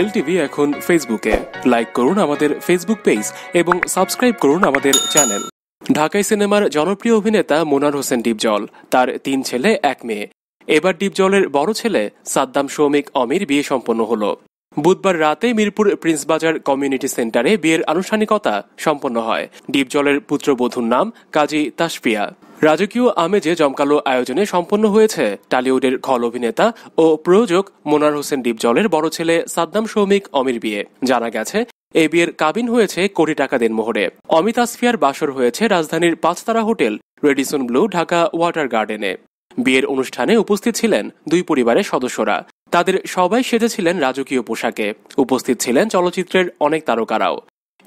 LTV এখন ফেসবুকে like করুন আমাদের ফেসবুক পেজ এবং সাবস্ক্রাইব করুন আমাদের চ্যানেল ঢাকাই সিনেমার জনপ্রিয় অভিনেতা মোনার হোসেন ডিপজল তার তিন ছেলে এক মেয়ে এবার ডিপজলের বড় ছেলে সাদ্দাম সৌমিক অমির বিয়ে সম্পন্ন হল বুধবার রাতে মিরপুর প্রিন্সবাজার কমিউনিটি সেন্টারে বিয়ের আনুষ্ঠানিকতা সম্পন্ন হয় ডিপজলের পুত্রবধূর নাম কাজী তাসফিয়া রাজকীয় আমেজে জমকালো আয়োজনে সম্পন্ন হয়েছে টালিউডের খল অভিনেতা ও প্রযোজক মোনার হোসেন ডিপজলের বড় ছেলে সাদ্দাম সৌমিক অমির বিয়ে জানা গেছে এই বিয়ের কাবিন হয়েছে কোটি টাকা মোহরে অমিত আসফিয়ার বাসর হয়েছে রাজধানীর পাঁচতারা hotel Radisson Blu Dhaka water গার্ডেনে বিয়ের অনুষ্ঠানে উপস্থিত ছিলেন দুই পরিবারের সদস্যরা তাদের সবাই সেজেছিলেন রাজকীয় পোশাকে উপস্থিত ছিলেন চলচ্চিত্রের অনেক তারকারাও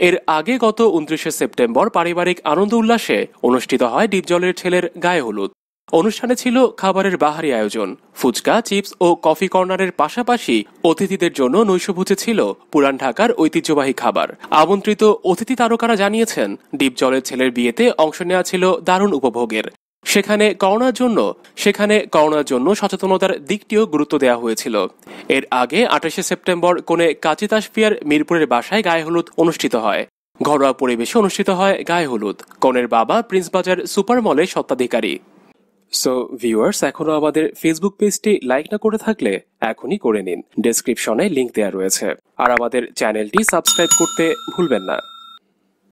এর আগে গত উনত্রিশে সেপ্টেম্বর পারিবারিক আনন্দ উল্লাসে অনুষ্ঠিত হয় ডিপজলের ছেলের গায়ে হলুদ অনুষ্ঠানে ছিল খাবারের বাহারি আয়োজন ফুচকা চিপস ও কফি কর্নারের পাশাপাশি অতিথিদের জন্য নৈশভোজে ছিল পুরান ঢাকার ঐতিহ্যবাহী খাবার আমন্ত্রিত অতিথি তারকারা জানিয়েছেন ডিপজলের ছেলের বিয়েতে অংশ নেওয়া ছিল দারুণ উপভোগের সেখানে করোনার জন্য সেখানে করোনার জন্য সচেতনতার দিকটিও গুরুত্ব দেওয়া হয়েছিল এর আগে আঠাশে সেপ্টেম্বর কোনে কাজী তাসফিয়ার মিরপুরের বাসায় গায়ে হলুদ অনুষ্ঠিত হয় ঘরোয়া পরিবেশে অনুষ্ঠিত হয় গায়ে হলুদ কনের বাবা প্রিন্সবাজার সুপার মলের স্বত্বাধিকারী সো ভিউয়ার্স এখনও আমাদের ফেসবুক পেজটি লাইক না করে থাকলে এখনই করে নিন ডেসক্রিপশনে লিংক দেওয়া রয়েছে আর আমাদের চ্যানেলটি সাবস্ক্রাইব করতে ভুলবেন না